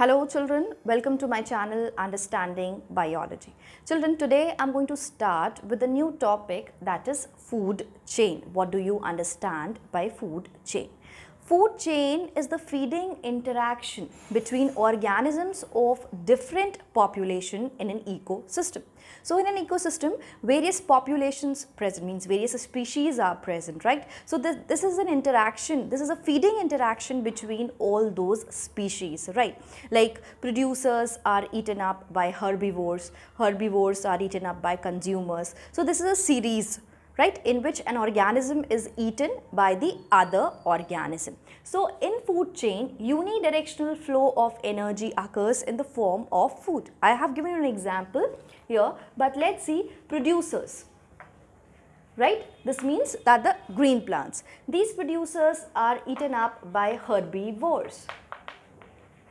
Hello children, welcome to my channel Understanding Biology. Children, today I'm going to start with a new topic that is food chain. What do you understand by food chain? Food chain is the feeding interaction between organisms of different population in an ecosystem. So in an ecosystem, various populations present means various species are present, right? So this, this is an interaction, this is a feeding interaction between all those species, right? Like producers are eaten up by herbivores, herbivores are eaten up by consumers. So this is a series right, in which an organism is eaten by the other organism. So, in food chain, unidirectional flow of energy occurs in the form of food. I have given an example here, but let's see producers right? This means that the green plants. These producers are eaten up by herbivores.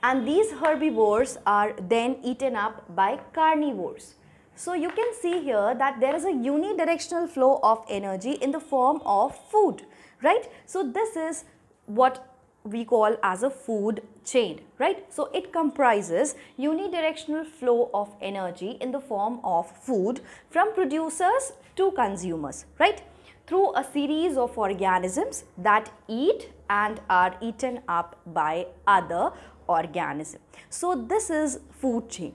And these herbivores are then eaten up by carnivores. So you can see here that there is a unidirectional flow of energy in the form of food, right? So this is what we call as a food chain, right? So it comprises unidirectional flow of energy in the form of food from producers to consumers, right? Through a series of organisms that eat and are eaten up by other organism. So this is food chain.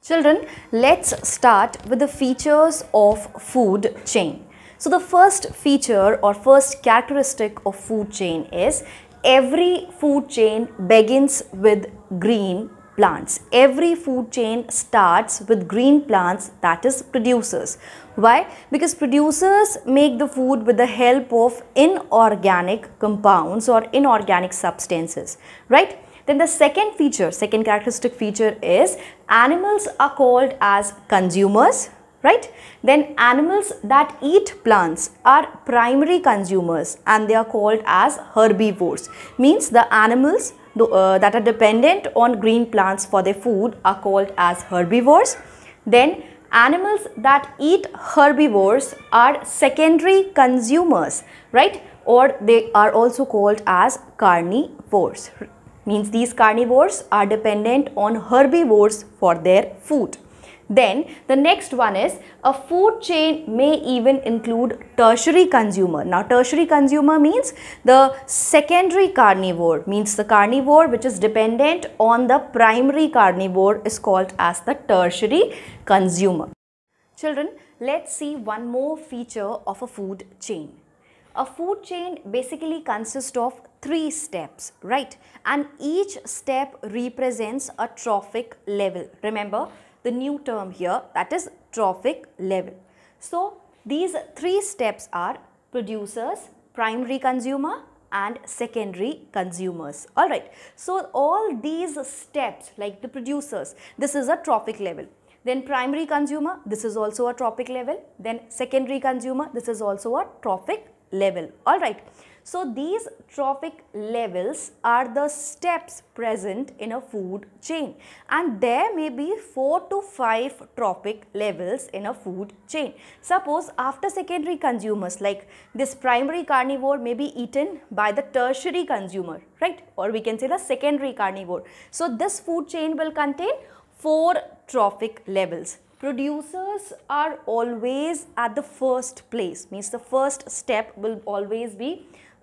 Children, let's start with the features of food chain. So the first feature or first characteristic of food chain is every food chain begins with green plants. Every food chain starts with green plants that is producers. Why? Because producers make the food with the help of inorganic compounds or inorganic substances, right? Then the second feature, second characteristic feature is animals are called as consumers, right? Then animals that eat plants are primary consumers and they are called as herbivores. Means the animals uh, that are dependent on green plants for their food are called as herbivores. Then animals that eat herbivores are secondary consumers, right? Or they are also called as carnivores means these carnivores are dependent on herbivores for their food. Then the next one is a food chain may even include tertiary consumer. Now tertiary consumer means the secondary carnivore means the carnivore which is dependent on the primary carnivore is called as the tertiary consumer. Children, let's see one more feature of a food chain. A food chain basically consists of three steps, right? And each step represents a trophic level. Remember the new term here that is trophic level. So these three steps are producers, primary consumer and secondary consumers. Alright, so all these steps like the producers, this is a trophic level. Then primary consumer, this is also a trophic level. Then secondary consumer, this is also a trophic level. Alright. So these trophic levels are the steps present in a food chain and there may be 4 to 5 trophic levels in a food chain. Suppose after secondary consumers like this primary carnivore may be eaten by the tertiary consumer right or we can say the secondary carnivore. So this food chain will contain 4 trophic levels producers are always at the first place means the first step will always be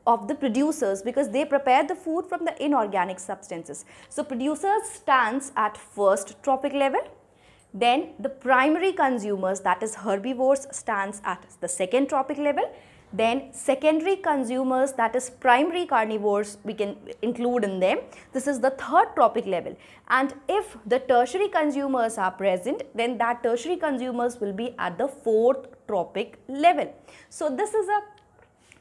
of the producers because they prepare the food from the inorganic substances. So producers stands at first tropic level, then the primary consumers that is herbivores stands at the second tropic level, then secondary consumers that is primary carnivores we can include in them. This is the third tropic level and if the tertiary consumers are present then that tertiary consumers will be at the fourth tropic level. So this is a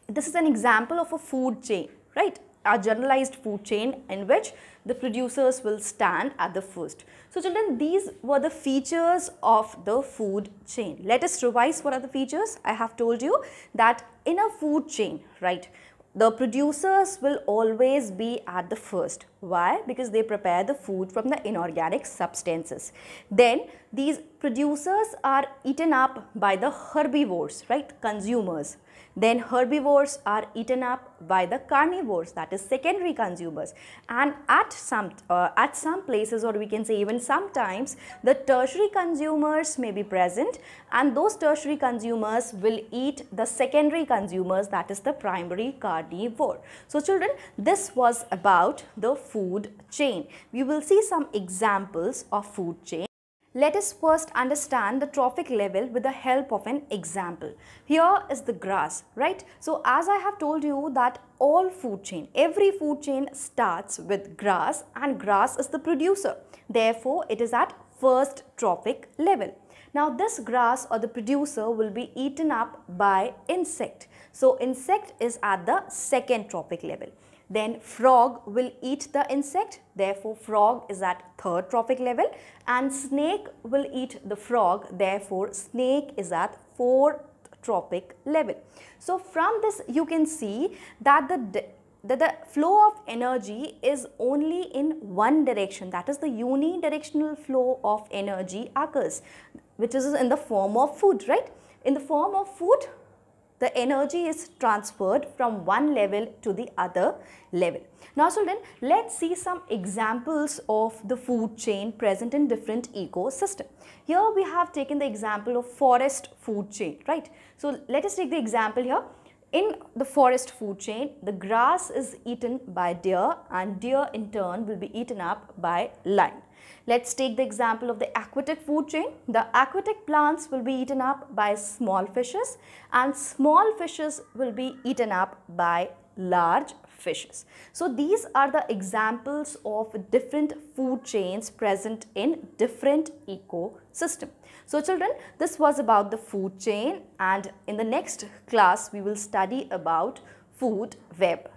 this is an example of a food chain, right? A generalized food chain in which the producers will stand at the first. So children, these were the features of the food chain. Let us revise what are the features. I have told you that in a food chain, right, the producers will always be at the first. Why? Because they prepare the food from the inorganic substances. Then these producers are eaten up by the herbivores, right, consumers. Then herbivores are eaten up by the carnivores, that is secondary consumers. And at some, uh, at some places or we can say even sometimes, the tertiary consumers may be present and those tertiary consumers will eat the secondary consumers, that is the primary carnivore. So children, this was about the food chain. We will see some examples of food chain. Let us first understand the trophic level with the help of an example. Here is the grass, right? So as I have told you that all food chain, every food chain starts with grass and grass is the producer. Therefore, it is at first trophic level. Now this grass or the producer will be eaten up by insect. So insect is at the second trophic level then frog will eat the insect therefore frog is at third trophic level and snake will eat the frog therefore snake is at fourth trophic level. So from this you can see that the that the flow of energy is only in one direction that is the unidirectional flow of energy occurs which is in the form of food right in the form of food the energy is transferred from one level to the other level. Now children, let's see some examples of the food chain present in different ecosystem. Here we have taken the example of forest food chain, right? So let us take the example here. In the forest food chain, the grass is eaten by deer and deer in turn will be eaten up by lion. Let's take the example of the aquatic food chain. The aquatic plants will be eaten up by small fishes and small fishes will be eaten up by large fishes. So these are the examples of different food chains present in different ecosystem. So children, this was about the food chain and in the next class we will study about food web.